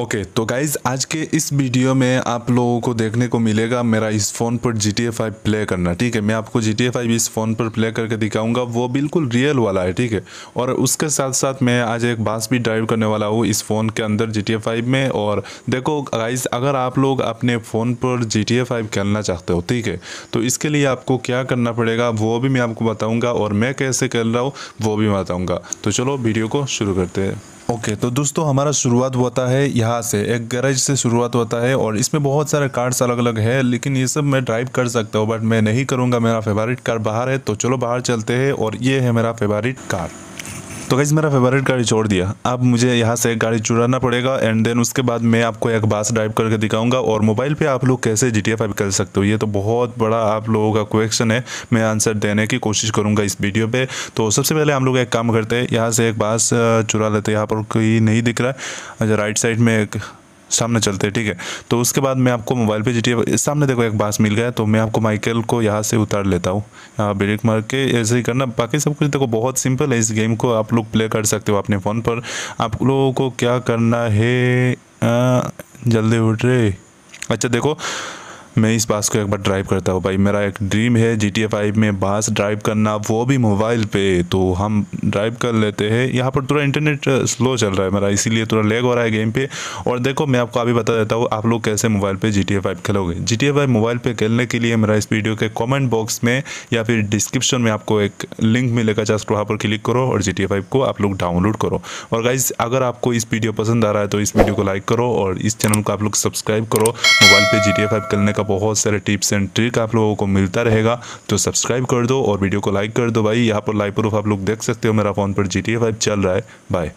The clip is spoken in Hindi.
ओके okay, तो गाइज़ आज के इस वीडियो में आप लोगों को देखने को मिलेगा मेरा इस फ़ोन पर G T A five play करना ठीक है मैं आपको जी टी ए फाइव इस फ़ोन पर प्ले करके दिखाऊंगा वो बिल्कुल रियल वाला है ठीक है और उसके साथ साथ मैं आज एक बास भी ड्राइव करने वाला हूँ इस फ़ोन के अंदर जी टी ए फाइव में और देखो गाइज़ अगर आप लोग अपने फ़ोन पर जी टी ए फाइव खेलना चाहते हो ठीक है तो इसके लिए आपको क्या करना पड़ेगा वो भी मैं आपको बताऊँगा और मैं कैसे खेल रहा हूँ वो भी बताऊँगा तो चलो वीडियो को शुरू करते हैं ओके okay, तो दोस्तों हमारा शुरुआत होता है यहाँ इतिहास है एक गैरेज से शुरुआत होता है और इसमें बहुत सारे कार्स अलग अलग है लेकिन ये सब मैं ड्राइव कर सकता हूँ बट मैं नहीं करूँगा मेरा फेवरेट कार बाहर है तो चलो बाहर चलते हैं और ये है मेरा फेवरेट कार तो गाइज़ मेरा फेवरेट गाड़ी छोड़ दिया अब मुझे यहाँ से एक गाड़ी चुराना पड़ेगा एंड देन उसके बाद मैं आपको एक बास ड्राइव करके दिखाऊंगा और मोबाइल पे आप लोग कैसे जी टी कर सकते हो ये तो बहुत बड़ा आप लोगों का क्वेश्चन है मैं आंसर देने की कोशिश करूँगा इस वीडियो पर तो सबसे पहले हम लोग एक काम करते हैं यहाँ से एक बास चुरा लेते हैं यहाँ पर कोई नहीं दिख रहा है अच्छा राइट साइड में एक सामने चलते हैं ठीक है तो उसके बाद मैं आपको मोबाइल पे जी सामने देखो एक बास मिल गया तो मैं आपको माइकल को यहाँ से उतार लेता हूँ यहाँ ब्रेक मार के ऐसे ही करना बाकी सब कुछ देखो बहुत सिंपल है इस गेम को आप लोग प्ले कर सकते हो अपने फ़ोन पर आप लोगों को क्या करना है आ, जल्दी उठ रहे अच्छा देखो मैं इस बास को एक बार ड्राइव करता हूँ भाई मेरा एक ड्रीम है जी टी फाइव में बास ड्राइव करना वो भी मोबाइल पे तो हम ड्राइव कर लेते हैं यहाँ पर थोड़ा इंटरनेट स्लो चल रहा है मेरा इसीलिए थोड़ा लेग हो रहा है गेम पे और देखो मैं आपको अभी बता देता हूँ आप लोग कैसे मोबाइल पर जी टी फाइव खेलोगे जी टी फाइव मोबाइल पर खेलने के लिए मेरा इस वीडियो के कॉमेंट बॉक्स में या फिर डिस्क्रिप्शन में आपको एक लिंक मिलेगा जस्ट वहाँ पर क्लिक करो और जी टी फाइव को आप लोग डाउनलोड करो और गाइज अगर आपको इस वीडियो पसंद आ रहा है तो इस वीडियो को लाइक करो और इस चैनल को आप लोग सब्सक्राइब करो मोबाइल पर जी टी फाइव खेलने का बहुत सारे टिप्स एंड ट्रिक आप लोगों को मिलता रहेगा तो सब्सक्राइब कर दो और वीडियो को लाइक कर दो भाई यहाँ पर लाइव प्रूफ आप लोग देख सकते हो मेरा फ़ोन पर जी टी चल रहा है बाय